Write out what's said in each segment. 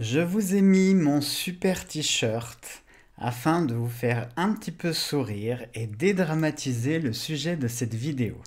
Je vous ai mis mon super t-shirt afin de vous faire un petit peu sourire et dédramatiser le sujet de cette vidéo.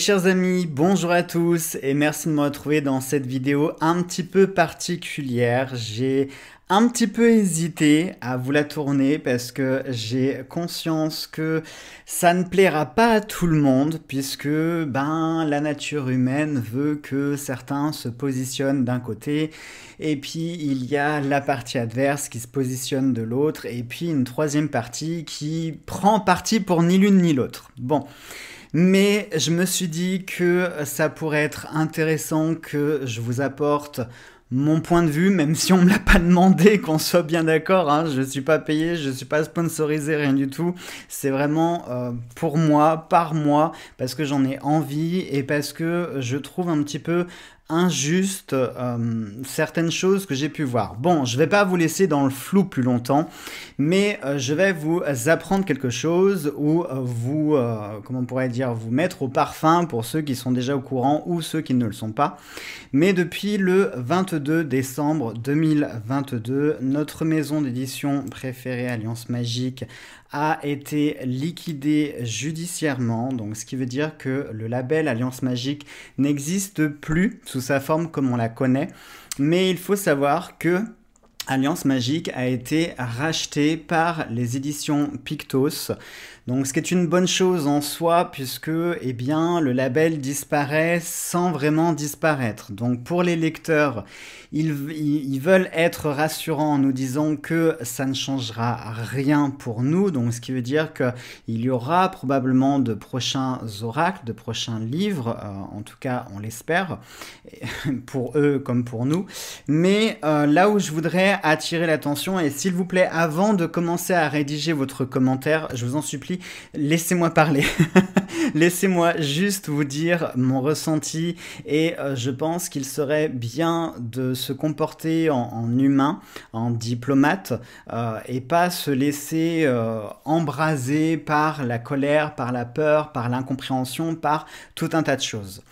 chers amis, bonjour à tous et merci de me retrouver dans cette vidéo un petit peu particulière. J'ai un petit peu hésité à vous la tourner parce que j'ai conscience que ça ne plaira pas à tout le monde puisque ben la nature humaine veut que certains se positionnent d'un côté et puis il y a la partie adverse qui se positionne de l'autre et puis une troisième partie qui prend parti pour ni l'une ni l'autre. Bon. Mais je me suis dit que ça pourrait être intéressant que je vous apporte mon point de vue, même si on me l'a pas demandé, qu'on soit bien d'accord, je hein. je suis pas payé, je ne suis pas sponsorisé, rien du tout. C'est vraiment euh, pour moi, par moi, parce que j'en ai envie et parce que je trouve un petit peu injuste euh, certaines choses que j'ai pu voir. Bon, je ne vais pas vous laisser dans le flou plus longtemps, mais euh, je vais vous apprendre quelque chose ou euh, vous, comment on pourrait dire, vous mettre au parfum pour ceux qui sont déjà au courant ou ceux qui ne le sont pas. Mais depuis le 22 décembre 2022, notre maison d'édition préférée Alliance Magique a été liquidé judiciairement, donc ce qui veut dire que le label Alliance Magique n'existe plus sous sa forme comme on la connaît. Mais il faut savoir que Alliance Magique a été racheté par les éditions Pictos donc ce qui est une bonne chose en soi puisque eh bien le label disparaît sans vraiment disparaître. Donc pour les lecteurs, ils, veulent être rassurants en nous disant que ça ne changera rien pour nous. Donc ce qui veut dire qu'il y aura probablement de prochains oracles, de prochains livres, euh, en tout cas on l'espère, pour eux comme pour nous. Mais euh, là où je voudrais attirer l'attention, et s'il vous plaît, avant de commencer à rédiger votre commentaire, je vous en supplie, laissez-moi parler. laissez-moi juste vous dire mon ressenti et euh, je pense qu'il serait bien de se comporter en, humain, en diplomate euh, et pas se laisser euh, embraser par la colère, par la peur, par l'incompréhension, par tout un tas de choses.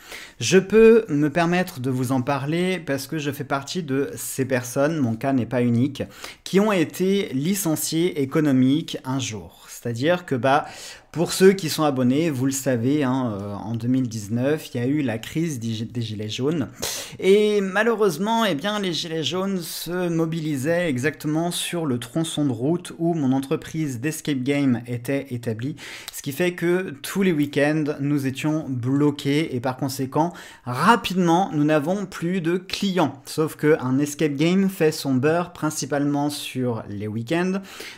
Je peux me permettre de vous en parler parce que je fais partie de ces personnes, mon cas n'est pas unique, qui ont été licenciés économiques un jour. C'est-à-dire que bah, pour ceux qui sont abonnés, vous le savez, hein, euh, en 2019, il y a eu la crise des Gilets jaunes. Et malheureusement, eh bien, les Gilets jaunes se mobilisaient exactement sur le tronçon de route où mon entreprise d'escape game était établie. Ce qui fait que tous les week-ends, nous étions bloqués et par conséquent, rapidement, nous n'avons plus de clients. Sauf qu'un escape game fait son beurre principalement sur les week-ends.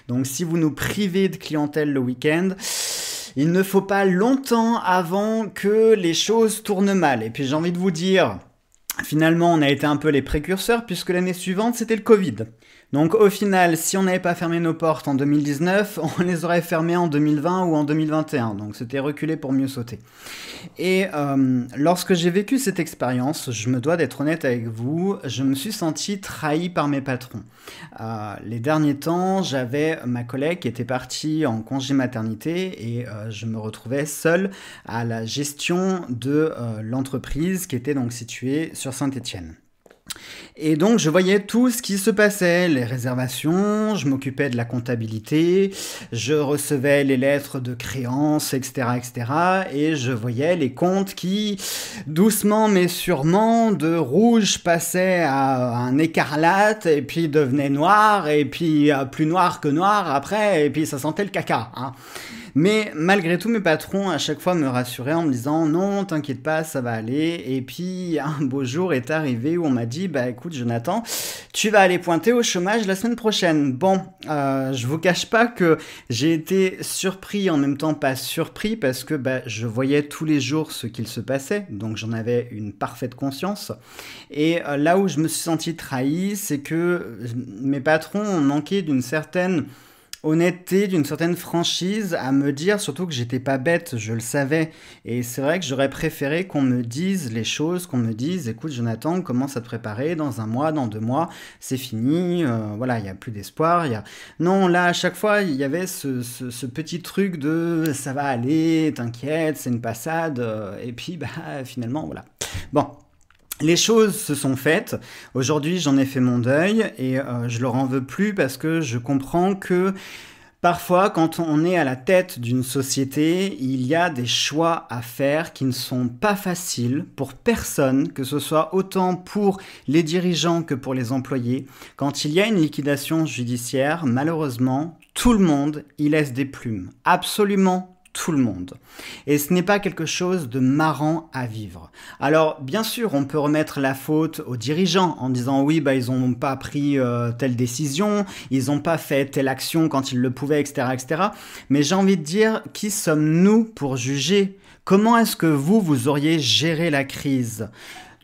Donc si vous nous privez de clientèle le week-end, il ne faut pas longtemps avant que les choses tournent mal. Et puis j'ai envie de vous dire, finalement on a été un peu les précurseurs puisque l'année suivante c'était le Covid. Donc au final, si on n'avait pas fermé nos portes en 2019, on les aurait fermées en 2020 ou en 2021. Donc c'était reculé pour mieux sauter. Et euh, lorsque j'ai vécu cette expérience, je me dois d'être honnête avec vous, je me suis senti trahi par mes patrons. Euh, les derniers temps, j'avais ma collègue qui était partie en congé maternité et euh, je me retrouvais seul à la gestion de l'entreprise qui était donc située sur Saint-Étienne. Et donc je voyais tout ce qui se passait, les réservations, je m'occupais de la comptabilité, je recevais les lettres de créance etc., etc. Et je voyais les comptes qui, doucement mais sûrement, de rouge passaient à un écarlate et puis devenaient noirs, et puis plus noirs que noirs après et puis ça sentait le caca. Hein. Mais malgré tout, mes patrons à chaque fois me rassuraient en me disant non, t'inquiète pas, ça va aller. Et puis un beau jour est arrivé où on m'a dit bah écoute Jonathan, tu vas aller pointer au chômage la semaine prochaine. Bon, euh, je vous cache pas que j'ai été surpris en même temps pas surpris parce que bah, je voyais tous les jours ce qu'il se passait, donc j'en avais une parfaite conscience. Et euh, là où je me suis senti trahi, c'est que euh, mes patrons ont manqué d'une certaine honnêteté, d'une certaine franchise à me dire, surtout que j'étais pas bête, je le savais. Et c'est vrai que j'aurais préféré qu'on me dise les choses, qu'on me dise, écoute Jonathan, commence à te préparer dans un mois, dans deux mois, c'est fini, euh, voilà, il n'y a plus d'espoir. Y a... Non, là, à chaque fois, il y avait ce, petit truc de ça va aller, t'inquiète, c'est une passade. Euh, et puis, bah, finalement, voilà. Bon, les choses se sont faites. Aujourd'hui, j'en ai fait mon deuil et euh, je leur en veux plus parce que je comprends que Parfois, quand on est à la tête d'une société, il y a des choix à faire qui ne sont pas faciles pour personne, que ce soit autant pour les dirigeants que pour les employés. Quand il y a une liquidation judiciaire, malheureusement, tout le monde y laisse des plumes. Absolument tout le monde. Et ce n'est pas quelque chose de marrant à vivre. Alors bien sûr, on peut remettre la faute aux dirigeants en disant oui, bah ils n'ont pas pris euh, telle décision, ils n'ont pas fait telle action quand ils le pouvaient, etc., etc. Mais j'ai envie de dire, qui sommes-nous pour juger Comment est-ce que vous vous auriez géré la crise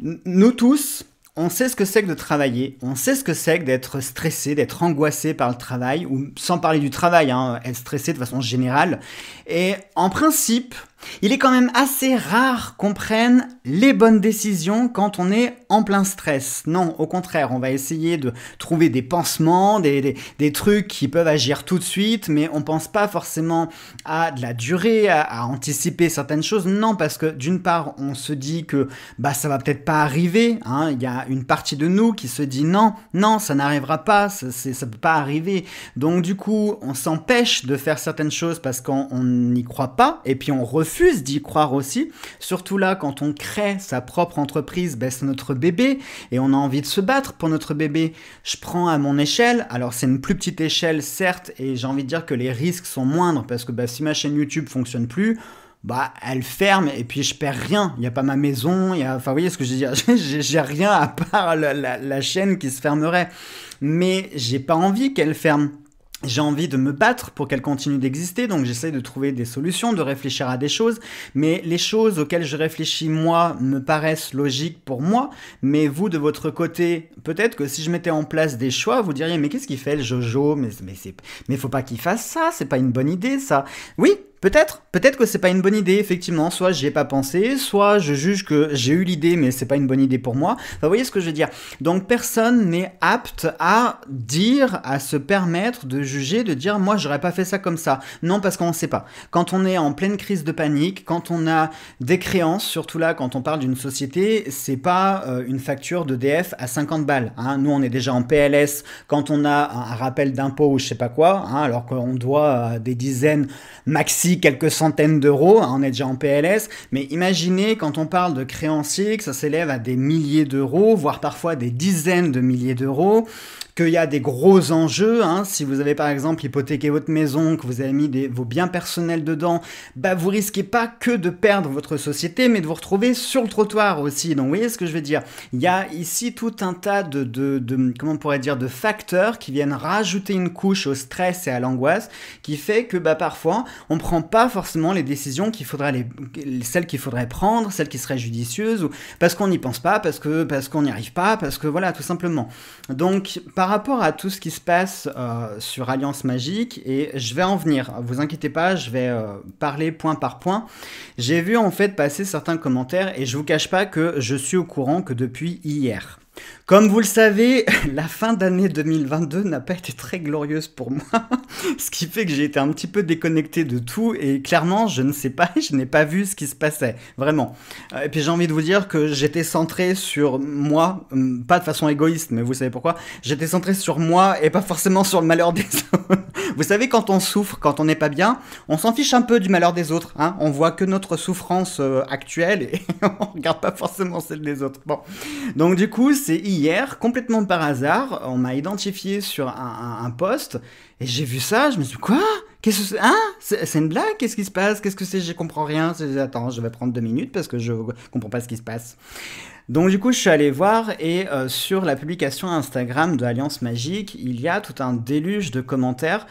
Nous tous, on sait ce que c'est que de travailler, on sait ce que c'est que d'être stressé, d'être angoissé par le travail, ou sans parler du travail, hein, être stressé de façon générale. Et en principe, il est quand même assez rare qu'on prenne les bonnes décisions quand on est en plein stress. Non, au contraire, on va essayer de trouver des pansements, des, trucs qui peuvent agir tout de suite, mais on pense pas forcément à de la durée, à, anticiper certaines choses. Non, parce que d'une part, on se dit que bah, ça va peut-être pas arriver. Hein. Il y a une partie de nous qui se dit non, non, ça n'arrivera pas, ça ne peut pas arriver. Donc du coup, on s'empêche de faire certaines choses parce qu'on n'y croit pas, et puis on refuse refuse d'y croire aussi, surtout là quand on crée sa propre entreprise, c'est notre bébé et on a envie de se battre pour notre bébé. Je prends à mon échelle, alors c'est une plus petite échelle certes et j'ai envie de dire que les risques sont moindres parce que bah, si ma chaîne YouTube fonctionne plus, bah elle ferme et puis je perds rien. Il n'y a pas ma maison, il y a... enfin vous voyez ce que je veux dire, j'ai rien à part la chaîne qui se fermerait. Mais j'ai pas envie qu'elle ferme j'ai envie de me battre pour qu'elle continue d'exister, donc j'essaie de trouver des solutions, de réfléchir à des choses, mais les choses auxquelles je réfléchis moi me paraissent logiques pour moi, mais vous de votre côté, peut-être que si je mettais en place des choix, vous diriez mais qu'est-ce qu'il fait le Jojo Mais mais c'est mais faut pas qu'il fasse ça, c'est pas une bonne idée ça. Oui, Peut-être, peut-être que c'est pas une bonne idée, effectivement. Soit n'y ai pas pensé, soit je juge que j'ai eu l'idée, mais c'est pas une bonne idée pour moi. vous voyez ce que je veux dire. Donc, personne n'est apte à dire, à se permettre de juger, de dire, moi, j'aurais pas fait ça comme ça. Non, parce qu'on sait pas. Quand on est en pleine crise de panique, quand on a des créances, surtout là, quand on parle d'une société, c'est pas euh, une facture d'EDF à 50 balles. Hein. Nous, on est déjà en PLS quand on a un rappel d'impôt ou je sais pas quoi, hein, alors qu'on doit des dizaines maxi quelques centaines d'euros, hein, on est déjà en PLS, mais imaginez quand on parle de créanciers que ça s'élève à des milliers d'euros, voire parfois des dizaines de milliers d'euros qu'il y a des gros enjeux. Hein. Si vous avez par exemple hypothéqué votre maison, que vous avez mis vos biens personnels dedans, bah vous risquez pas que de perdre votre société, mais de vous retrouver sur le trottoir aussi. Donc vous voyez ce que je veux dire Il y a ici tout un tas de, de, de, comment on pourrait dire de facteurs qui viennent rajouter une couche au stress et à l'angoisse, qui fait que bah parfois on prend pas forcément les décisions qu'il faudrait les, celles qu'il faudrait prendre, celles qui seraient judicieuses, ou parce qu'on n'y pense pas, parce que parce qu'on n'y arrive pas, parce que voilà tout simplement. Donc par par rapport à tout ce qui se passe euh, sur Alliance Magique, et je vais en venir, vous inquiétez pas, je vais euh, parler point par point. J'ai vu en fait passer certains commentaires, et je vous cache pas que je suis au courant que depuis hier. Comme vous le savez, la fin d'année 2022 n'a pas été très glorieuse pour moi, ce qui fait que j'ai été un petit peu déconnecté de tout et clairement, je ne sais pas, je n'ai pas vu ce qui se passait, vraiment. Euh, et puis j'ai envie de vous dire que j'étais centré sur moi, hum, pas de façon égoïste, mais vous savez pourquoi, j'étais centré sur moi et pas forcément sur le malheur des autres. Vous savez, quand on souffre, quand on n'est pas bien, on s'en fiche un peu du malheur des autres, hein on voit que notre souffrance euh, actuelle et on regarde pas forcément celle des autres. Bon, donc du coup, c'est hier, complètement par hasard, on m'a identifié sur un, post. poste et j'ai vu ça, je me suis dit, quoi Qu'est-ce que hein c'est C'est une blague Qu'est-ce qui se passe Qu'est-ce que c'est Je comprends rien. Attends, je vais prendre deux minutes parce que je comprends pas ce qui se passe. Donc du coup, je suis allé voir et euh, sur la publication Instagram de Alliance Magique, il y a tout un déluge de commentaires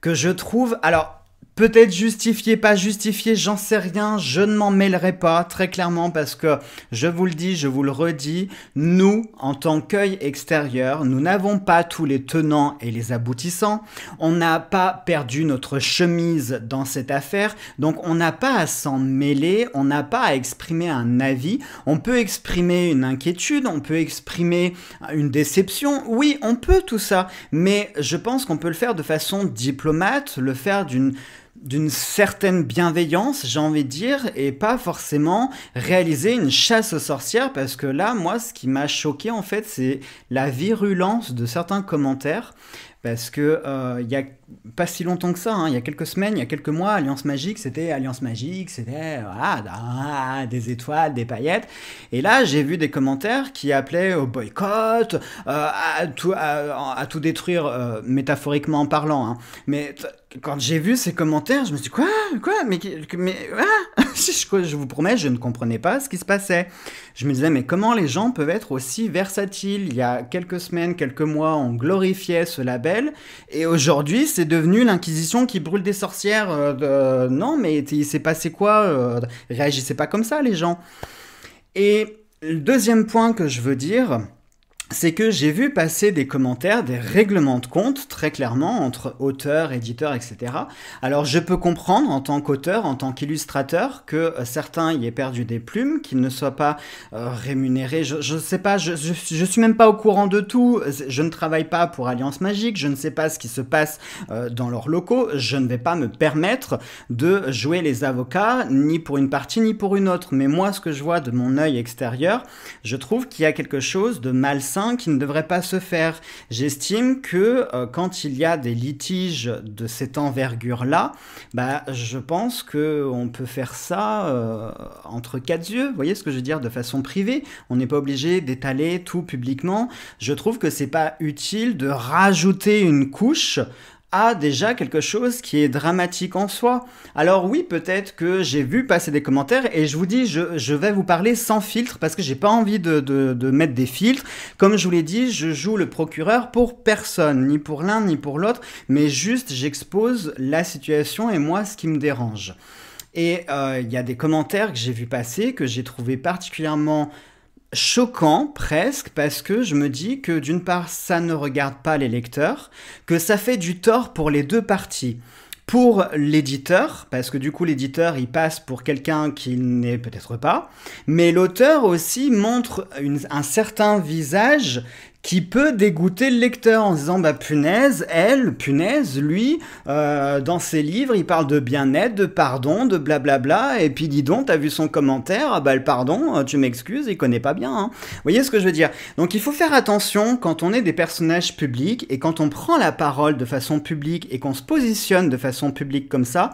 que je trouve... Alors, Peut-être justifié, pas justifié, j'en sais rien, je ne m'en mêlerai pas très clairement parce que je vous le dis, je vous le redis, nous, en tant qu'œil extérieur, nous n'avons pas tous les tenants et les aboutissants, on n'a pas perdu notre chemise dans cette affaire, donc on n'a pas à s'en mêler, on n'a pas à exprimer un avis, on peut exprimer une inquiétude, on peut exprimer une déception, oui, on peut tout ça, mais je pense qu'on peut le faire de façon diplomate, le faire d'une d'une certaine bienveillance, j'ai envie de dire, et pas forcément réaliser une chasse aux sorcières, parce que là, moi, ce qui m'a choqué, en fait, c'est la virulence de certains commentaires parce que euh, il y a pas si longtemps que ça, hein, il y a quelques semaines, il y a quelques mois, Alliance Magique, c'était Alliance Magique, c'était ah, des étoiles, des paillettes. Et là, j'ai vu des commentaires qui appelaient au boycott, euh, à, tout, à, tout, détruire, euh, métaphoriquement en parlant. Hein. Mais quand j'ai vu ces commentaires, je me suis dit quoi, quoi, mais, mais hein? je, vous promets, je ne comprenais pas ce qui se passait. Je me disais, mais comment les gens peuvent être aussi versatiles Il y a quelques semaines, quelques mois, on glorifiait ce label, et aujourd'hui, c'est devenu l'Inquisition qui brûle des sorcières. Euh, non, mais il s'est passé quoi euh? Réagissez pas comme ça, les gens. Et le deuxième point que je veux dire, c'est que j'ai vu passer des commentaires, des règlements de compte, très clairement, entre auteurs, éditeurs, etc. Alors je peux comprendre en tant qu'auteur, en tant qu'illustrateur, que euh, certains y aient perdu des plumes, qu'ils ne soient pas euh, rémunérés. Je ne sais pas, je, ne suis même pas au courant de tout. Je ne travaille pas pour Alliance Magique, je ne sais pas ce qui se passe euh, dans leurs locaux. Je ne vais pas me permettre de jouer les avocats, ni pour une partie, ni pour une autre. Mais moi, ce que je vois de mon œil extérieur, je trouve qu'il y a quelque chose de malsain qui ne devrait pas se faire. J'estime que euh, quand il y a des litiges de cette envergure-là, bah, je pense qu'on peut faire ça euh, entre quatre yeux, vous voyez ce que je veux dire, de façon privée. On n'est pas obligé d'étaler tout publiquement. Je trouve que c'est pas utile de rajouter une couche a déjà quelque chose qui est dramatique en soi. Alors oui, peut-être que j'ai vu passer des commentaires et je vous dis, je, vais vous parler sans filtre parce que j'ai pas envie de, mettre des filtres. Comme je vous l'ai dit, je joue le procureur pour personne, ni pour l'un ni pour l'autre, mais juste j'expose la situation et moi ce qui me dérange. Et euh, il y a des commentaires que j'ai vu passer, que j'ai trouvé particulièrement choquant presque parce que je me dis que d'une part ça ne regarde pas les lecteurs, que ça fait du tort pour les deux parties pour l'éditeur, parce que du coup l'éditeur il passe pour quelqu'un qu'il n'est peut-être pas, mais l'auteur aussi montre un certain visage qui peut dégoûter le lecteur en disant bah punaise, elle, punaise, lui, euh, dans ses livres, il parle de bien-être, de pardon, de blablabla, et puis dis donc, t'as vu son commentaire, ah bah le pardon, euh, tu m'excuses, il connaît pas bien. Hein. Vous voyez ce que je veux dire Donc il faut faire attention quand on est des personnages publics et quand on prend la parole de façon publique et qu'on se positionne de façon publique comme ça,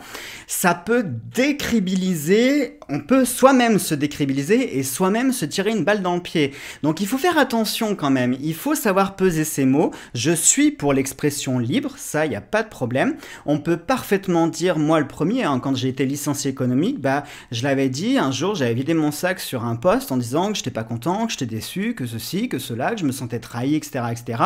ça peut décribiliser, on peut soi-même se décribiliser et soi-même se tirer une balle dans le pied. Donc il faut faire attention quand même. Il faut faut savoir peser ses mots. Je suis pour l'expression libre, ça, il n'y a pas de problème. On peut parfaitement dire, moi le premier, hein, quand j'ai été licencié économique, bah, je l'avais dit, un jour, j'avais vidé mon sac sur un poste en disant que je j'étais pas content, que j'étais déçu, que ceci, que cela, que je me sentais trahi, etc. etc.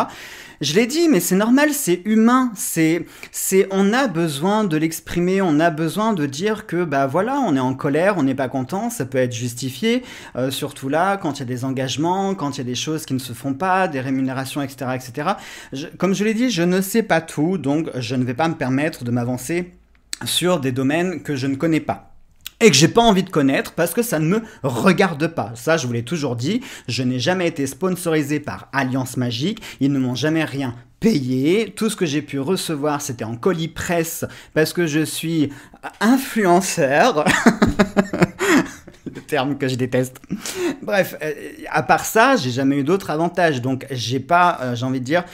Je l'ai dit, mais c'est normal, c'est humain, c'est, c'est, on a besoin de l'exprimer, on a besoin de dire que, bah voilà, on est en colère, on n'est pas content, ça peut être justifié, euh, surtout là, quand il y a des engagements, quand il y a des choses qui ne se font pas, des rémunération, etc. etc. comme je l'ai dit, je ne sais pas tout, donc je ne vais pas me permettre de m'avancer sur des domaines que je ne connais pas et que j'ai pas envie de connaître parce que ça ne me regarde pas. Ça, je vous l'ai toujours dit, je n'ai jamais été sponsorisé par Alliance Magique, ils ne m'ont jamais rien payé, tout ce que j'ai pu recevoir c'était en colis presse parce que je suis influenceur. terme que je déteste. Bref, euh, à part ça, j'ai jamais eu d'autres avantages. Donc, j'ai pas, euh, j'ai envie de dire,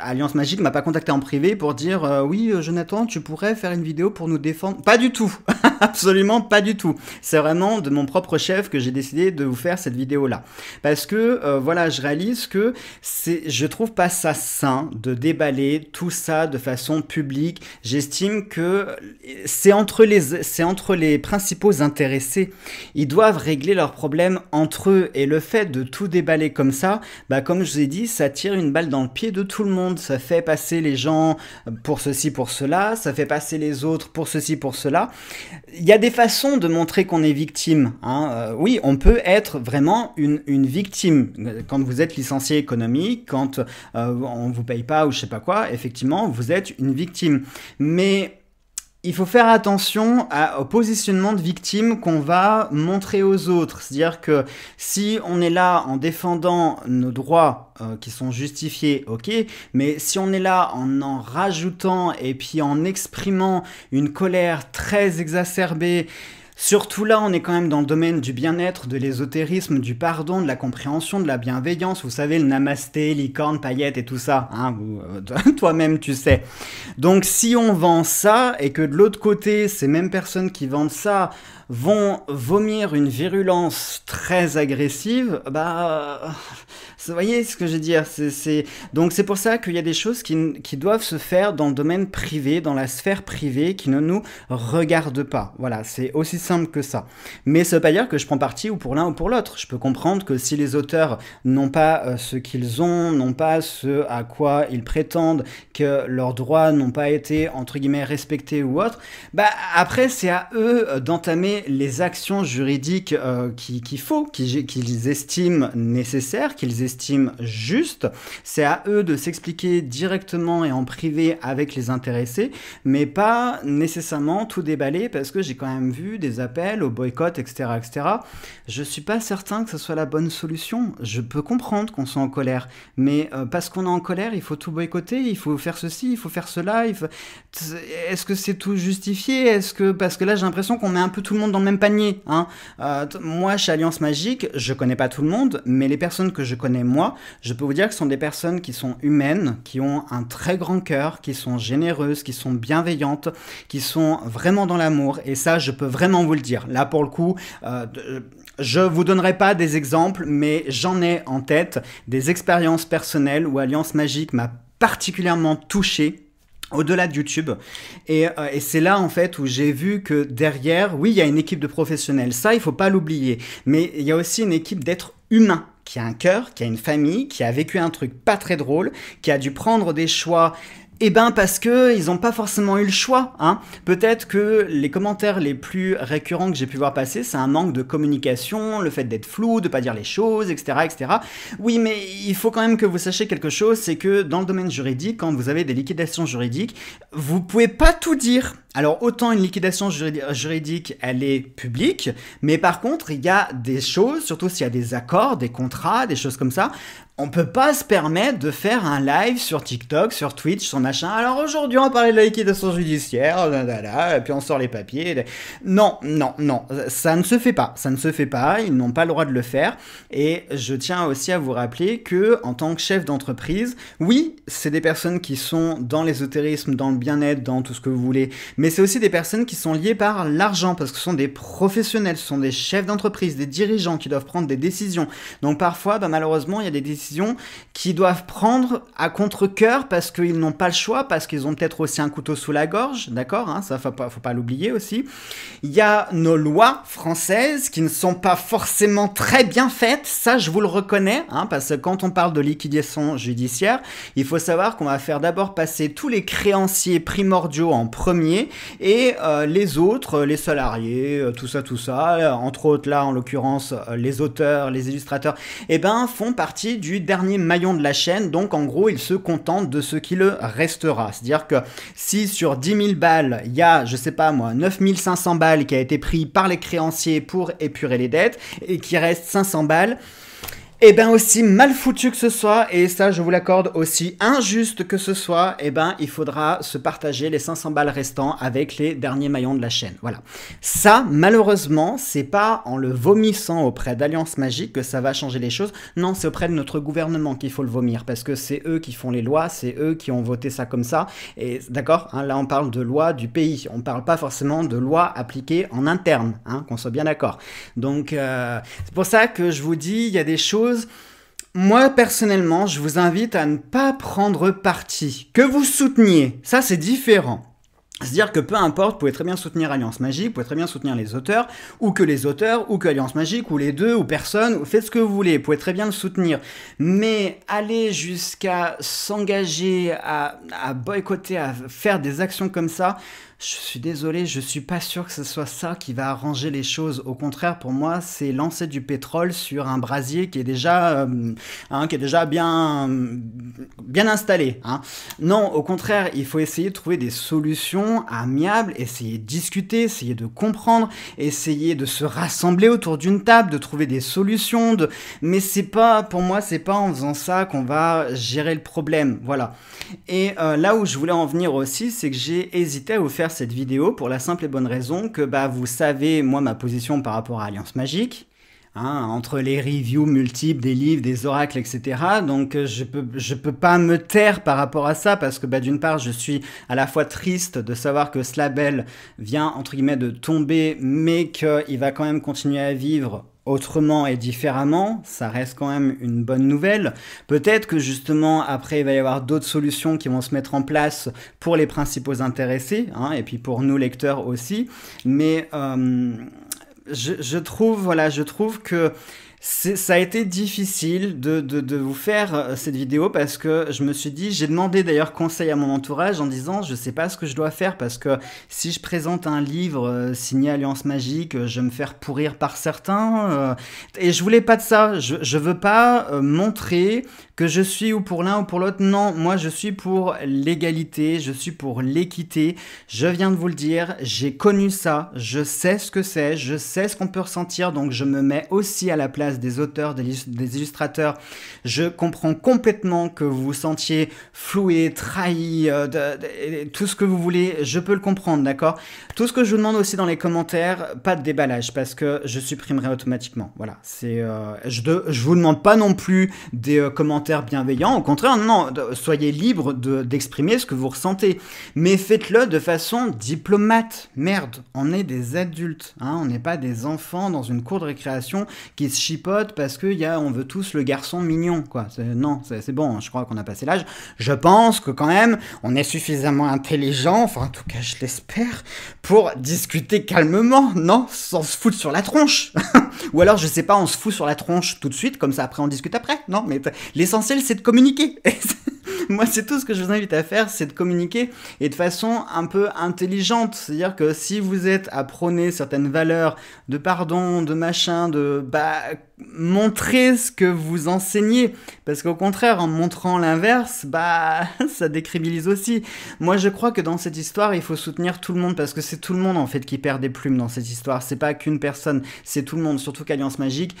Alliance Magique m'a pas contacté en privé pour dire euh, oui, Jonathan, tu pourrais faire une vidéo pour nous défendre. Pas du tout. Absolument pas du tout. C'est vraiment de mon propre chef que j'ai décidé de vous faire cette vidéo-là. Parce que, euh, voilà, je réalise que c'est, je trouve pas ça sain de déballer tout ça de façon publique. J'estime que c'est entre les, entre les principaux intéressés. Ils doivent régler leurs problèmes entre eux. Et le fait de tout déballer comme ça, bah, comme je vous ai dit, ça tire une balle dans le pied de tout le monde. Ça fait passer les gens pour ceci, pour cela. Ça fait passer les autres pour ceci, pour cela il y a des façons de montrer qu'on est victime. Hein. Euh, oui, on peut être vraiment une, victime. Quand vous êtes licencié économique, quand euh, on ne vous paye pas ou je sais pas quoi, effectivement, vous êtes une victime. Mais il faut faire attention au positionnement de victime qu'on va montrer aux autres. C'est-à-dire que si on est là en défendant nos droits euh, qui sont justifiés, ok, mais si on est là en en rajoutant et puis en exprimant une colère très exacerbée, Surtout là, on est quand même dans le domaine du bien-être, de l'ésotérisme, du pardon, de la compréhension, de la bienveillance. Vous savez, le namasté, licorne, paillette et tout ça. Hein, euh, toi-même, tu sais. Donc, si on vend ça et que de l'autre côté, ces mêmes personnes qui vendent ça vont vomir une virulence très agressive, bah, euh, vous voyez ce que je veux dire. C'est, Donc c'est pour ça qu'il y a des choses qui, qui, doivent se faire dans le domaine privé, dans la sphère privée, qui ne nous regardent pas. Voilà, c'est aussi simple que ça. Mais ça veut pas dire que je prends parti ou pour l'un ou pour l'autre. Je peux comprendre que si les auteurs n'ont pas euh, ce qu'ils ont, n'ont pas ce à quoi ils prétendent, que leurs droits n'ont pas été entre guillemets respectés ou autre, bah après c'est à eux d'entamer les actions juridiques euh, qu'il faut, qu'ils estiment nécessaires, qu'ils estiment justes. C'est à eux de s'expliquer directement et en privé avec les intéressés, mais pas nécessairement tout déballer parce que j'ai quand même vu des appels au boycott, etc., etc. Je suis pas certain que ce soit la bonne solution. Je peux comprendre qu'on soit en colère, mais euh, parce qu'on est en colère, il faut tout boycotter, il faut faire ceci, il faut faire cela. Est-ce que c'est tout justifié Est-ce que parce que là j'ai l'impression qu'on met un peu tout le dans le même panier. Hein. Euh, moi, chez Alliance Magique, je connais pas tout le monde, mais les personnes que je connais moi, je peux vous dire que ce sont des personnes qui sont humaines, qui ont un très grand cœur, qui sont généreuses, qui sont bienveillantes, qui sont vraiment dans l'amour. Et ça, je peux vraiment vous le dire. Là, pour le coup, je euh, je vous donnerai pas des exemples, mais j'en ai en tête des expériences personnelles où Alliance Magique m'a particulièrement touché au-delà de YouTube. Euh, et, c'est là, en fait, où j'ai vu que derrière, oui, il y a une équipe de professionnels, ça, il faut pas l'oublier. Mais il y a aussi une équipe d'êtres humains qui a un cœur, qui a une famille, qui a vécu un truc pas très drôle, qui a dû prendre des choix eh ben parce que ils n'ont pas forcément eu le choix. Hein. Peut-être que les commentaires les plus récurrents que j'ai pu voir passer, c'est un manque de communication, le fait d'être flou, de pas dire les choses, etc., etc. Oui, mais il faut quand même que vous sachiez quelque chose, c'est que dans le domaine juridique, quand vous avez des liquidations juridiques, vous pouvez pas tout dire. Alors autant une liquidation juridique, elle est publique, mais par contre, il y a des choses, surtout s'il y a des accords, des contrats, des choses comme ça, on peut pas se permettre de faire un live sur TikTok, sur Twitch, sur machin. Alors aujourd'hui, on va parler de la liquidation judiciaire, oh et puis on sort les papiers. Non, non, non, ça ne se fait pas. Ça ne se fait pas. Ils n'ont pas le droit de le faire. Et je tiens aussi à vous rappeler que, en tant que chef d'entreprise, oui, c'est des personnes qui sont dans l'ésotérisme, dans le bien-être, dans tout ce que vous voulez, mais c'est aussi des personnes qui sont liées par l'argent, parce que ce sont des professionnels, ce sont des chefs d'entreprise, des dirigeants qui doivent prendre des décisions. Donc parfois, bah, malheureusement, il y a des décisions qui doivent prendre à contre-coeur parce qu'ils n'ont pas le choix, parce qu'ils ont peut-être aussi un couteau sous la gorge, d'accord hein, Ça, faut pas, faut pas l'oublier aussi. Il y a nos lois françaises qui ne sont pas forcément très bien faites, ça je vous le reconnais, hein, parce que quand on parle de liquidation judiciaire, il faut savoir qu'on va faire d'abord passer tous les créanciers primordiaux en premier et euh, les autres, les salariés, euh, tout ça, tout ça, euh, entre autres là en l'occurrence les auteurs, les illustrateurs, et eh ben font partie du dernier maillon de la chaîne, donc en gros il se contente de ce qui le restera. C'est-à-dire que si sur 10 000 balles, il y a, je sais pas moi, 500 balles qui a été pris par les créanciers pour épurer les dettes et qui reste 500 balles, et eh bien, aussi mal foutu que ce soit, et ça je vous l'accorde aussi injuste que ce soit, et eh ben il faudra se partager les 500 balles restants avec les derniers maillons de la chaîne. Voilà. Ça, malheureusement, c'est pas en le vomissant auprès d'Alliance Magique que ça va changer les choses. Non, c'est auprès de notre gouvernement qu'il faut le vomir, parce que c'est eux qui font les lois, c'est eux qui ont voté ça comme ça. Et d'accord, hein, là on parle de loi du pays, on parle pas forcément de loi appliquée en interne, hein, qu'on soit bien d'accord. Donc euh, c'est pour ça que je vous dis, il y a des choses moi personnellement, je vous invite à ne pas prendre parti. Que vous souteniez, ça c'est différent. C'est-à-dire que peu importe, vous pouvez très bien soutenir Alliance Magique, vous pouvez très bien soutenir les auteurs, ou que les auteurs, ou que Alliance Magique, ou les deux, ou personne, ou faites ce que vous voulez, vous pouvez très bien le soutenir. Mais aller jusqu'à s'engager, à boycotter, à faire des actions comme ça, je suis désolé, je suis pas sûr que ce soit ça qui va arranger les choses. Au contraire, pour moi, c'est lancer du pétrole sur un brasier qui est déjà, euh, hein, qui est déjà bien, bien installé. Hein. Non, au contraire, il faut essayer de trouver des solutions amiables, essayer de discuter, essayer de comprendre, essayer de se rassembler autour d'une table, de trouver des solutions. De... Mais c'est pas, pour moi, c'est pas en faisant ça qu'on va gérer le problème. Voilà. Et euh, là où je voulais en venir aussi, c'est que j'ai hésité à vous faire cette vidéo pour la simple et bonne raison que bah, vous savez, moi, ma position par rapport à Alliance Magique. Hein, entre les reviews multiples des livres, des oracles, etc. Donc euh, je peux je peux pas me taire par rapport à ça parce que bah, d'une part je suis à la fois triste de savoir que ce label vient entre guillemets de tomber, mais qu'il va quand même continuer à vivre autrement et différemment, ça reste quand même une bonne nouvelle. Peut-être que justement après il va y avoir d'autres solutions qui vont se mettre en place pour les principaux intéressés, hein, et puis pour nous lecteurs aussi. Mais euh, je, trouve, voilà, je trouve que ça a été difficile de, de, vous faire euh, cette vidéo parce que je me suis dit, j'ai demandé d'ailleurs conseil à mon entourage en disant je sais pas ce que je dois faire parce que si je présente un livre euh, signé Alliance Magique, euh, je vais me faire pourrir par certains et je voulais pas de ça, je, je veux pas montrer que je suis ou pour l'un ou pour l'autre, non, moi je suis pour l'égalité, je suis pour l'équité, je viens de vous le dire, j'ai connu ça, je sais ce que c'est, je sais ce qu'on peut ressentir donc je me mets aussi à la place des auteurs, des, illustrateurs. Je comprends complètement que vous vous sentiez floué, trahi, euh, tout ce que vous voulez, je peux le comprendre, d'accord Tout ce que je vous demande aussi dans les commentaires, pas de déballage, parce que je supprimerai automatiquement. Voilà, c'est... Euh, je, de, je vous demande pas non plus des euh, commentaires bienveillants, au contraire, non, soyez libre d'exprimer ce que vous ressentez, mais faites-le de façon diplomate. Merde, on est des adultes, hein, on n'est pas des enfants dans une cour de récréation qui se chipent parce que y a, on veut tous le garçon mignon, quoi. Non, c'est bon, je crois qu'on a passé l'âge. Je pense que quand même, on est suffisamment intelligent, enfin en tout cas je l'espère, pour discuter calmement, non Sans se foutre sur la tronche Ou alors, je sais pas, on se fout sur la tronche tout de suite, comme ça après on discute après, non Mais l'essentiel c'est de communiquer Moi, c'est tout ce que je vous invite à faire, c'est de communiquer et de façon un peu intelligente. C'est-à-dire que si vous êtes à prôner certaines valeurs de pardon, de machin, de bah montrer ce que vous enseignez. Parce qu'au contraire, en montrant l'inverse, bah, ça décrédibilise aussi. Moi, je crois que dans cette histoire, il faut soutenir tout le monde parce que c'est tout le monde, en fait, qui perd des plumes dans cette histoire. C'est pas qu'une personne, c'est tout le monde. Surtout qu'Alliance Magique,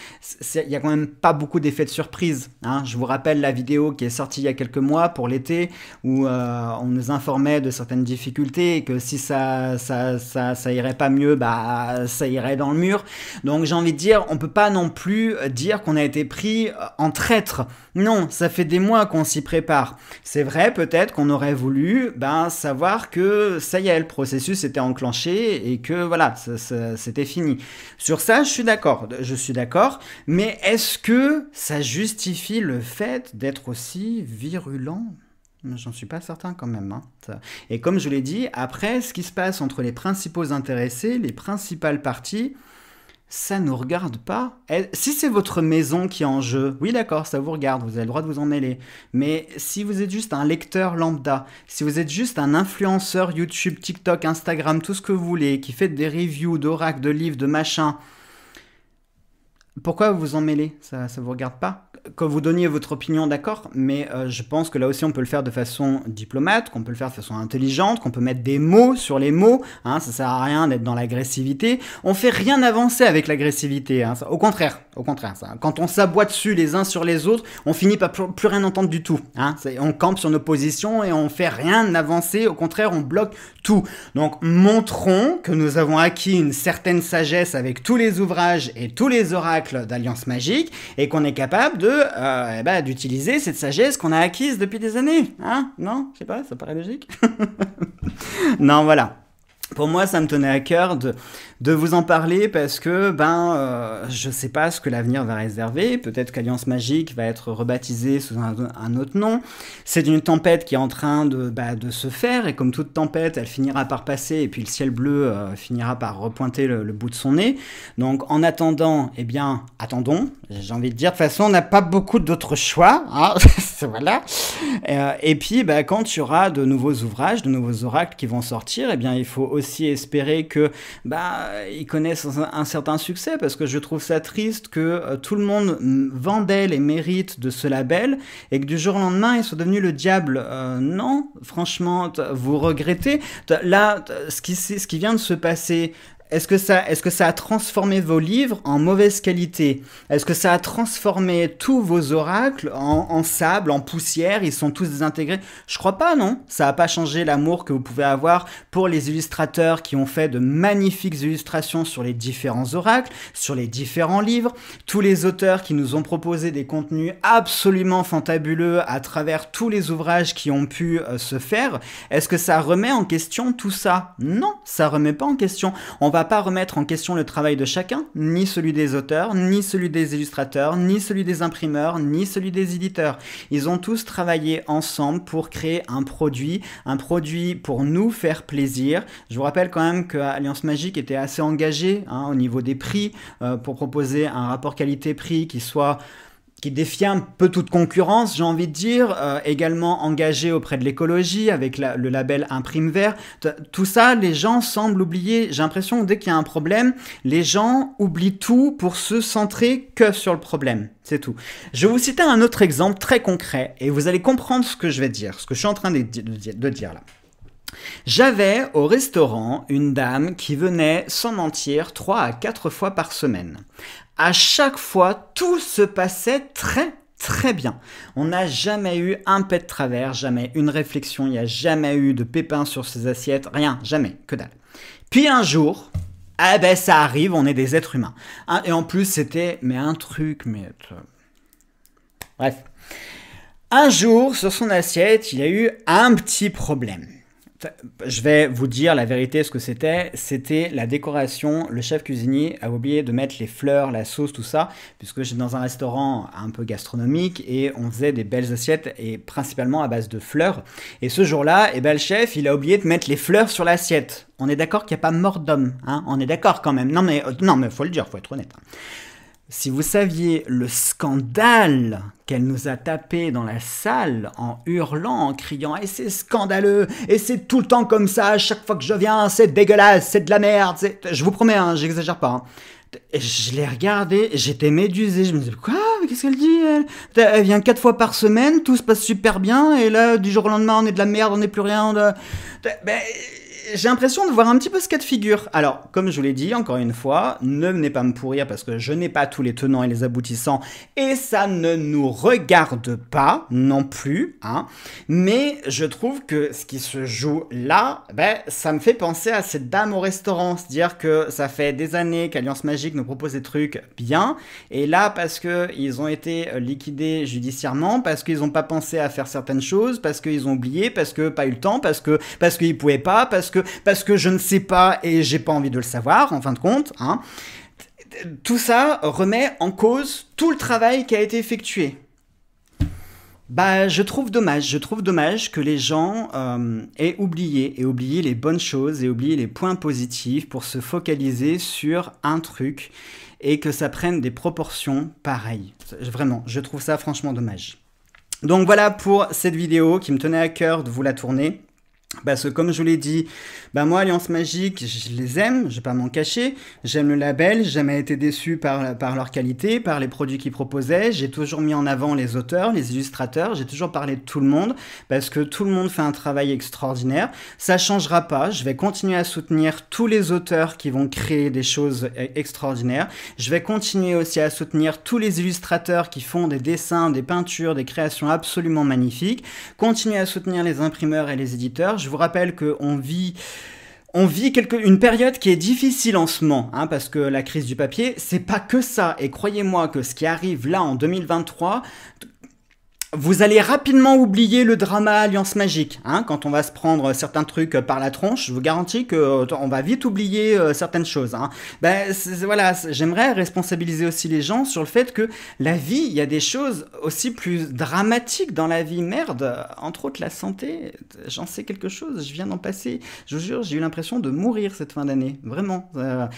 il y a quand même pas beaucoup d'effets de surprise. Hein. Je vous rappelle la vidéo qui est sortie il y a quelques mois pour l'été où euh, on nous informait de certaines difficultés et que si ça, ça, ça, ça irait pas mieux, bah, ça irait dans le mur. Donc, j'ai envie de dire, on peut pas non plus euh, dire qu'on a été pris euh, en traître. Non, ça fait des mois qu'on s'y prépare. C'est vrai, peut-être qu'on aurait voulu ben, savoir que ça y est, le processus était enclenché et que voilà, c'était fini. Sur ça, je suis d'accord, je suis d'accord, mais est-ce que ça justifie le fait d'être aussi virulent J'en suis pas certain quand même. Hein. Et comme je l'ai dit, après, ce qui se passe entre les principaux intéressés, les principales parties, ça ne nous regarde pas. si c'est votre maison qui est en jeu, oui d'accord, ça vous regarde, vous avez le droit de vous en mêler. Mais si vous êtes juste un lecteur lambda, si vous êtes juste un influenceur YouTube, TikTok, Instagram, tout ce que vous voulez, qui fait des reviews d'oracles, de livres, de machin, pourquoi vous vous en mêlez Ça ne vous regarde pas que vous donniez votre opinion, d'accord, mais euh, je pense que là aussi on peut le faire de façon diplomate, qu'on peut le faire de façon intelligente, qu'on peut mettre des mots sur les mots, hein, ça sert à rien d'être dans l'agressivité. On fait rien avancer avec l'agressivité, hein, au contraire, au contraire. Ça, quand on s'aboie dessus les uns sur les autres, on finit par plus, rien entendre du tout. Hein, on campe sur nos positions et on fait rien avancer, au contraire on bloque tout. Donc montrons que nous avons acquis une certaine sagesse avec tous les ouvrages et tous les oracles d'Alliance Magique et qu'on est capable de euh, eh ben, d'utiliser cette sagesse qu'on a acquise depuis des années. Hein Non Je sais pas, ça paraît logique. non, voilà. Pour moi, ça me tenait à cœur de, de vous en parler parce que ben ne euh, je sais pas ce que l'avenir va réserver. Peut-être qu'Alliance Magique va être rebaptisée sous un, autre nom. C'est une tempête qui est en train de, bah, de, se faire et comme toute tempête, elle finira par passer et puis le ciel bleu euh, finira par repointer le, bout de son nez. Donc en attendant, eh bien attendons. J'ai envie de dire de toute façon, on n'a pas beaucoup d'autres choix. Hein. voilà. Euh, et puis bah, quand il y aura de nouveaux ouvrages, de nouveaux oracles qui vont sortir, eh bien il faut aussi espérer que bah ils connaissent un, certain succès parce que je trouve ça triste que euh, tout le monde vendait les mérites de ce label et que du jour au lendemain ils sont devenus le diable. Euh, non, franchement, vous regrettez. Là, ce ce qui vient de se passer est-ce que, ça, est-ce que ça a transformé vos livres en mauvaise qualité Est-ce que ça a transformé tous vos oracles en, sable, en poussière Ils sont tous désintégrés Je crois pas, non. Ça n'a pas changé l'amour que vous pouvez avoir pour les illustrateurs qui ont fait de magnifiques illustrations sur les différents oracles, sur les différents livres, tous les auteurs qui nous ont proposé des contenus absolument fantabuleux à travers tous les ouvrages qui ont pu euh, se faire. Est-ce que ça remet en question tout ça Non, ça remet pas en question. On va pas remettre en question le travail de chacun, ni celui des auteurs, ni celui des illustrateurs, ni celui des imprimeurs, ni celui des éditeurs. Ils ont tous travaillé ensemble pour créer un produit, un produit pour nous faire plaisir. Je vous rappelle quand même que Alliance Magique était assez engagée hein, au niveau des prix euh, pour proposer un rapport qualité-prix qui soit qui défie un peu toute concurrence, j'ai envie de dire, euh, également engagé auprès de l'écologie avec le label Imprime Vert. Tout ça, les gens semblent oublier. J'ai l'impression dès qu'il y a un problème, les gens oublient tout pour se centrer que sur le problème. C'est tout. Je vais vous citer un autre exemple très concret et vous allez comprendre ce que je vais dire, ce que je suis en train de, dire là. J'avais au restaurant une dame qui venait, sans mentir, trois à quatre fois par semaine à chaque fois, tout se passait très très bien. On n'a jamais eu un pet de travers, jamais une réflexion, il n'y a jamais eu de pépins sur ses assiettes, rien, jamais, que dalle. Puis un jour, ah ben ça arrive, on est des êtres humains. Hein, et en plus, c'était, mais un truc, mais... Euh, bref. Un jour, sur son assiette, il y a eu un petit problème je vais vous dire la vérité, ce que c'était. C'était la décoration. Le chef cuisinier a oublié de mettre les fleurs, la sauce, tout ça, puisque j'étais dans un restaurant un peu gastronomique et on faisait des belles assiettes et principalement à base de fleurs. Et ce jour-là, eh ben, le chef, il a oublié de mettre les fleurs sur l'assiette. On est d'accord qu'il n'y a pas mort d'homme, hein. on est d'accord quand même. Non mais, euh, non mais faut le dire, faut être honnête. Hein. Si vous saviez le scandale qu'elle nous a tapé dans la salle en hurlant, en criant Et c'est scandaleux Et c'est tout le temps comme ça, à chaque fois que je viens, c'est dégueulasse, c'est de la merde Je vous promets, hein, j'exagère pas. Hein. Je l'ai regardée, j'étais médusé, je me disais Quoi Qu'est-ce qu'elle dit elle, vient quatre fois par semaine, tout se passe super bien, et là, du jour au lendemain, on est de la merde, on n'est plus rien. de j'ai l'impression de voir un petit peu ce cas de figure. Alors, comme je vous l'ai dit, encore une fois, ne venez pas me pourrir parce que je n'ai pas tous les tenants et les aboutissants et ça ne nous regarde pas non plus. Hein. Mais je trouve que ce qui se joue là, ben, ça me fait penser à cette dame au restaurant. C'est-à-dire que ça fait des années qu'Alliance Magique nous propose des trucs bien et là, parce qu'ils ont été euh, liquidés judiciairement, parce qu'ils n'ont pas pensé à faire certaines choses, parce qu'ils ont oublié, parce que pas eu le temps, parce qu'ils parce qu'ils ne pouvaient pas, parce que parce que je ne sais pas et j'ai pas envie de le savoir, en fin de compte. Hein. Tout ça remet en cause tout le travail qui a été effectué. Bah, je trouve dommage. Je trouve dommage que les gens euh, aient oublié et oublié les bonnes choses et oublié les points positifs pour se focaliser sur un truc et que ça prenne des proportions pareilles. Vraiment, je trouve ça franchement dommage. Donc voilà pour cette vidéo qui me tenait à cœur de vous la tourner. Parce que comme je l'ai dit, bah moi Alliance Magique, je les aime, je vais pas m'en cacher. J'aime le label, j'ai jamais été déçu par, par leur qualité, par les produits qu'ils proposaient. J'ai toujours mis en avant les auteurs, les illustrateurs, j'ai toujours parlé de tout le monde, parce que tout le monde fait un travail extraordinaire. Ça changera pas, je vais continuer à soutenir tous les auteurs qui vont créer des choses e, extraordinaires. Je vais continuer aussi à soutenir tous les illustrateurs qui font des dessins, des peintures, des créations absolument magnifiques. Continuer à soutenir les imprimeurs et les éditeurs je vous rappelle qu'on vit on vit quelque, une période qui est difficile en ce moment, hein, parce que la crise du papier, c'est pas que ça. Et croyez-moi que ce qui arrive là en 2023, vous allez rapidement oublier le drama Alliance Magique, hein, quand on va se prendre certains trucs euh, par la tronche, je vous garantis qu'on euh, va vite oublier euh, certaines choses. Hein. Ben, voilà, j'aimerais responsabiliser aussi les gens sur le fait que la vie, il y a des choses aussi plus dramatiques dans la vie, merde, entre autres la santé, j'en sais quelque chose, je viens d'en passer, je vous jure, j'ai eu l'impression de mourir cette fin d'année, vraiment. ben,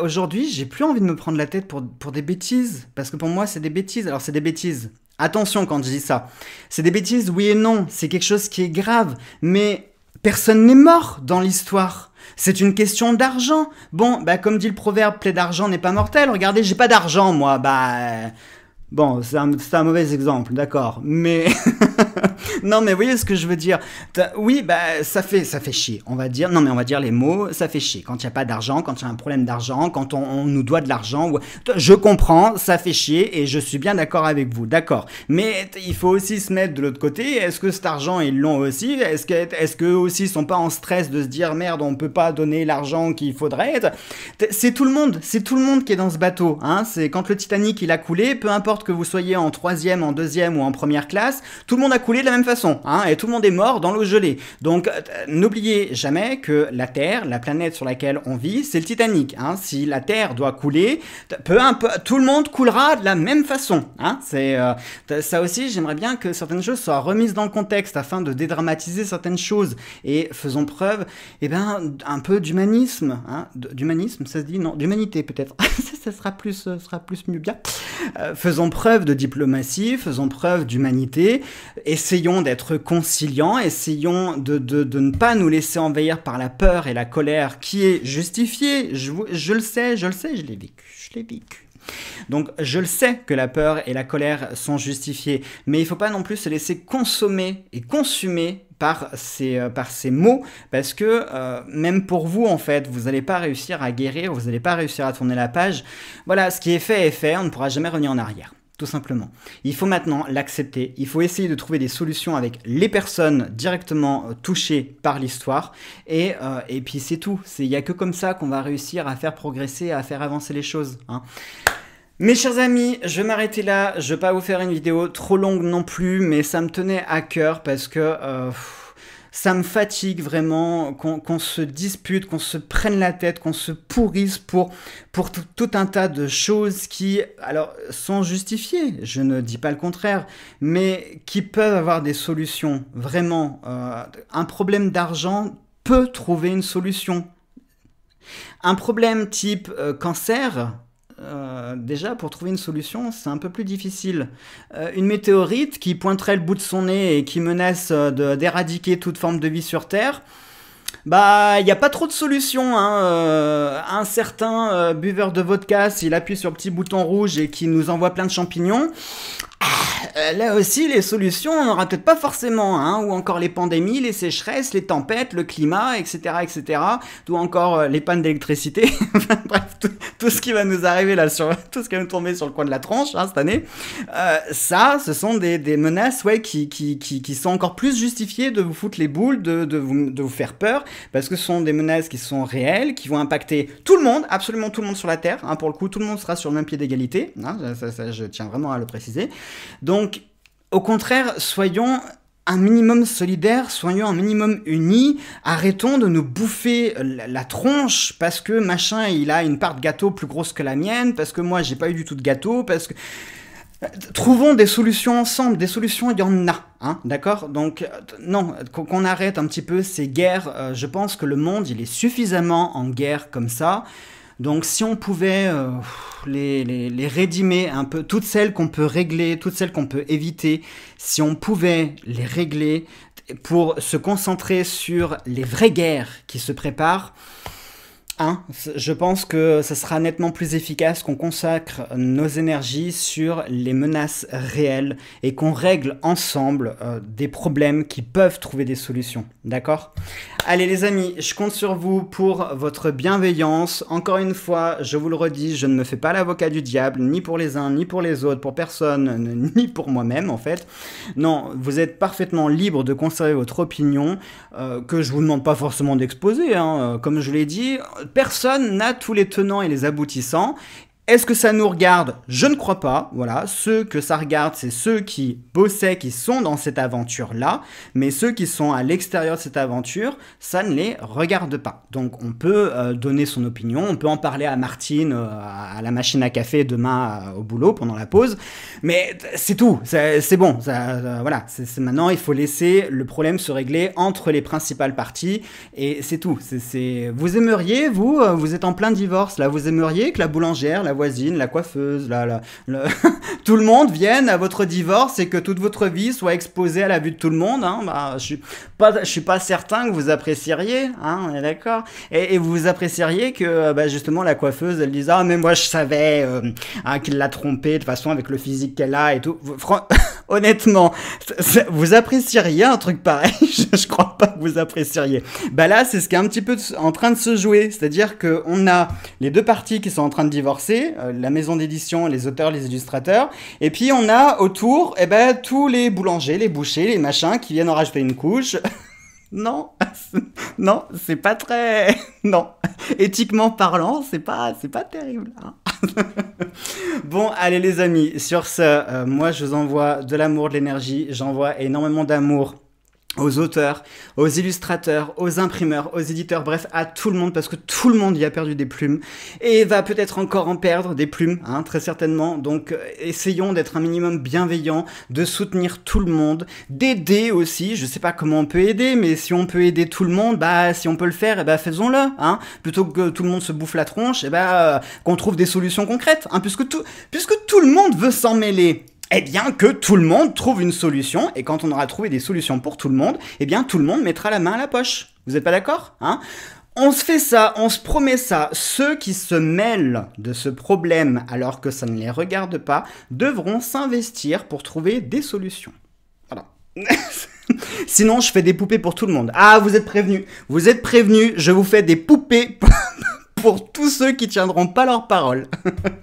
Aujourd'hui, j'ai plus envie de me prendre la tête pour, pour des bêtises, parce que pour moi, c'est des bêtises, alors c'est des bêtises, Attention quand je dis ça. C'est des bêtises, oui et non. C'est quelque chose qui est grave. Mais personne n'est mort dans l'histoire. C'est une question d'argent. Bon, bah comme dit le proverbe, plaie d'argent n'est pas mortel. Regardez, j'ai pas d'argent moi. Bah Bon, c'est un, mauvais exemple, d'accord. Mais non, mais vous voyez ce que je veux dire. Oui, bah ça fait ça fait chier. On va dire non, mais on va dire les mots. Ça fait chier quand il n'y a pas d'argent, quand il y a un problème d'argent, quand on, nous doit de l'argent. Je comprends, ça fait chier et je suis bien d'accord avec vous, d'accord. Mais il faut aussi se mettre de l'autre côté. Est-ce que cet argent ils l'ont aussi Est-ce que est-ce que aussi sont pas en stress de se dire merde, on peut pas donner l'argent qu'il faudrait C'est tout le monde, c'est tout le monde qui est dans ce bateau. Hein c'est quand le Titanic il a coulé, peu importe que vous soyez en troisième, en deuxième ou en première classe, tout le monde a coulé de la même façon, hein, et tout le monde est mort dans l'eau gelée. Donc euh, n'oubliez jamais que la Terre, la planète sur laquelle on vit, c'est le Titanic. Hein. Si la Terre doit couler, peu peu, tout le monde coulera de la même façon. Hein. C'est euh, ça aussi, j'aimerais bien que certaines choses soient remises dans le contexte afin de dédramatiser certaines choses et faisons preuve, et eh ben, un peu d'humanisme, hein, d'humanisme, ça se dit non, d'humanité peut-être. ça, sera plus, euh, sera plus mieux bien. faisons preuve de diplomatie, faisons preuve d'humanité, essayons d'être conciliants, essayons de, de, de, ne pas nous laisser envahir par la peur et la colère qui est justifiée. Je, je le sais, je le sais, je l'ai vécu, je l'ai vécu. Donc je le sais que la peur et la colère sont justifiées, mais il ne faut pas non plus se laisser consommer et consumer par ces, euh, par ces mots, parce que euh, même pour vous, en fait, vous n'allez pas réussir à guérir, vous n'allez pas réussir à tourner la page. Voilà, ce qui est fait est fait, on ne pourra jamais revenir en arrière tout simplement. Il faut maintenant l'accepter, il faut essayer de trouver des solutions avec les personnes directement euh, touchées par l'histoire, et, euh, puis c'est tout. Il n'y a que comme ça qu'on va réussir à faire progresser, à faire avancer les choses. Hein. Mes chers amis, je vais m'arrêter là, je ne vais pas vous faire une vidéo trop longue non plus, mais ça me tenait à cœur parce que... Euh, ça me fatigue vraiment qu'on se dispute, qu'on se prenne la tête, qu'on se pourrisse pour, pour tout un tas de choses qui, alors, sont justifiées, je ne dis pas le contraire, mais qui peuvent avoir des solutions. Vraiment, euh, un problème d'argent peut trouver une solution. Un problème type euh, cancer, euh, déjà, pour trouver une solution, c'est un peu plus difficile. Euh, une météorite qui pointerait le bout de son nez et qui menace euh, d'éradiquer toute forme de vie sur Terre, bah, il n'y a pas trop de solutions. Hein, euh, un certain euh, buveur de vodka, s'il appuie sur le petit bouton rouge et qui nous envoie plein de champignons, ah, euh, là aussi, les solutions, on n'aura peut-être pas forcément. Hein, ou encore les pandémies, les sécheresses, les tempêtes, le climat, etc. etc. Ou encore les pannes d'électricité. Bref, tout, ce qui va nous arriver là, sur, tout ce qui va nous tomber sur le coin de la tranche, hein, cette année. ça, ce sont des, menaces ouais, qui, sont encore plus justifiées de vous foutre les boules, de vous faire peur parce que ce sont des menaces qui sont réelles, qui vont impacter tout le monde, absolument tout le monde sur la Terre. Hein, pour le coup, tout le monde sera sur le même pied d'égalité. Hein, je tiens vraiment à le préciser. Donc, au contraire, soyons un minimum solidaire, soyons un minimum unis, arrêtons de nous bouffer la, la, tronche parce que machin il a une part de gâteau plus grosse que la mienne, parce que moi j'ai pas eu du tout de gâteau, parce que... Trouvons des solutions ensemble, des solutions, il y en a, hein, d'accord Donc, euh, non, qu'on arrête un petit peu ces guerres. Euh, je pense que le monde, il est suffisamment en guerre comme ça. Donc, si on pouvait euh, les, les, les, rédimer un peu, toutes celles qu'on peut régler, toutes celles qu'on peut éviter, si on pouvait les régler pour se concentrer sur les vraies guerres qui se préparent, je pense que ce sera nettement plus efficace qu'on consacre nos énergies sur les menaces réelles et qu'on règle ensemble euh, des problèmes qui peuvent trouver des solutions. D'accord Allez les amis, je compte sur vous pour votre bienveillance. Encore une fois, je vous le redis, je ne me fais pas l'avocat du diable, ni pour les uns, ni pour les autres, pour personne, ni pour moi-même en fait. Non, vous êtes parfaitement libre de conserver votre opinion, euh, que je vous demande pas forcément d'exposer. Hein. Euh, comme je l'ai dit, personne n'a tous les tenants et les aboutissants est-ce que ça nous regarde Je ne crois pas. Voilà, ceux que ça regarde, c'est ceux qui bossaient, qui sont dans cette aventure-là, mais ceux qui sont à l'extérieur de cette aventure, ça ne les regarde pas. Donc on peut euh, donner son opinion, on peut en parler à Martine euh, à la machine à café demain euh, au boulot pendant la pause, mais c'est tout, c'est bon. voilà, c'est maintenant il faut laisser le problème se régler entre les principales parties et c'est tout. C'est vous aimeriez vous, vous êtes en plein divorce là, vous aimeriez que la boulangère, voisine, la coiffeuse, là là, tout le monde vienne à votre divorce et que toute votre vie soit exposée à la vue de tout le monde. Hein. Bah, je suis pas, je suis pas certain que vous apprécieriez. Hein, d'accord. Et, vous apprécieriez que euh, bah, justement la coiffeuse, elle dise ah mais moi je savais euh, hein, qu'il l'a trompée de toute façon avec le physique qu'elle a et tout. Honnêtement, vous apprécieriez un truc pareil je, crois pas que vous apprécieriez. Bah là, c'est ce qui est un petit peu en train de se jouer, c'est-à-dire que a les deux parties qui sont en train de divorcer, euh, la maison d'édition, les auteurs, les illustrateurs, et puis on a autour, eh ben, tous les boulangers, les bouchers, les machins qui viennent en rajouter une couche. non, non, c'est pas très, non, éthiquement parlant, c'est pas, c'est pas terrible. Hein. bon, allez les amis, sur ce, euh, moi je vous envoie de l'amour, de l'énergie, j'envoie énormément d'amour aux auteurs, aux illustrateurs, aux imprimeurs, aux éditeurs, bref, à tout le monde, parce que tout le monde y a perdu des plumes, et va peut-être encore en perdre des plumes, hein, très certainement. Donc euh, essayons d'être un minimum bienveillant, de soutenir tout le monde, d'aider aussi, je sais pas comment on peut aider, mais si on peut aider tout le monde, bah si on peut le faire, et eh bah, faisons-le, hein, plutôt que tout le monde se bouffe la tronche, et eh bah euh, qu'on trouve des solutions concrètes, hein, puisque tout, puisque tout le monde veut s'en mêler, eh bien que tout le monde trouve une solution, et quand on aura trouvé des solutions pour tout le monde, eh bien tout le monde mettra la main à la poche. Vous n'êtes pas d'accord hein on se fait ça, on se promet ça. Ceux qui se mêlent de ce problème alors que ça ne les regarde pas devront s'investir pour trouver des solutions. Voilà. Sinon, je fais des poupées pour tout le monde. Ah, vous êtes prévenus. Vous êtes prévenus, je vous fais des poupées pour tous ceux qui tiendront pas leur parole.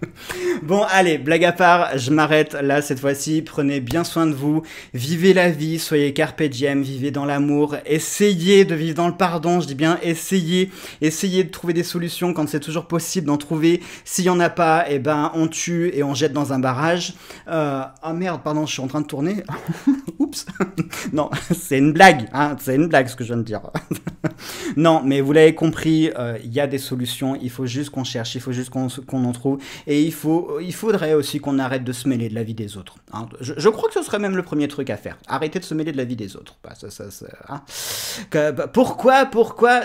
bon, allez, blague à part, je m'arrête là cette fois-ci. Prenez bien soin de vous, vivez la vie, soyez carpe diem, vivez dans l'amour, essayez de vivre dans le pardon, je dis bien essayez, essayez de trouver des solutions quand c'est toujours possible d'en trouver. S'il y en a pas, eh ben on tue et on jette dans un barrage. Euh, ah, oh merde, pardon, je suis en train de tourner. Oups. non, c'est une blague, hein, c'est une blague ce que je viens de dire. non, mais vous l'avez compris, euh, il y a des solutions il faut juste qu'on cherche, il faut juste qu'on en trouve, et il, faut, il faudrait aussi qu'on arrête de se mêler de la vie des autres. Hein. Je, crois que ce serait même le premier truc à faire, arrêter de se mêler de la vie des autres. Bah, hein. bah, pourquoi, pourquoi,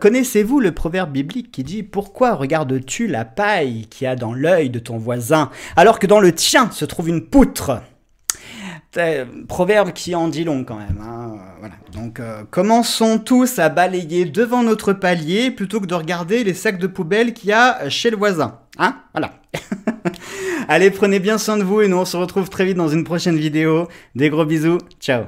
connaissez-vous le proverbe biblique qui dit « Pourquoi regardes-tu la paille qui a dans l'œil de ton voisin, alors que dans le tien se trouve une poutre ?» proverbe qui en dit long quand même. Hein. Voilà. Donc euh, commençons tous à balayer devant notre palier plutôt que de regarder les sacs de poubelle qu'il y a chez le voisin. Hein Voilà. Allez, prenez bien soin de vous et nous on se retrouve très vite dans une prochaine vidéo. Des gros bisous. Ciao.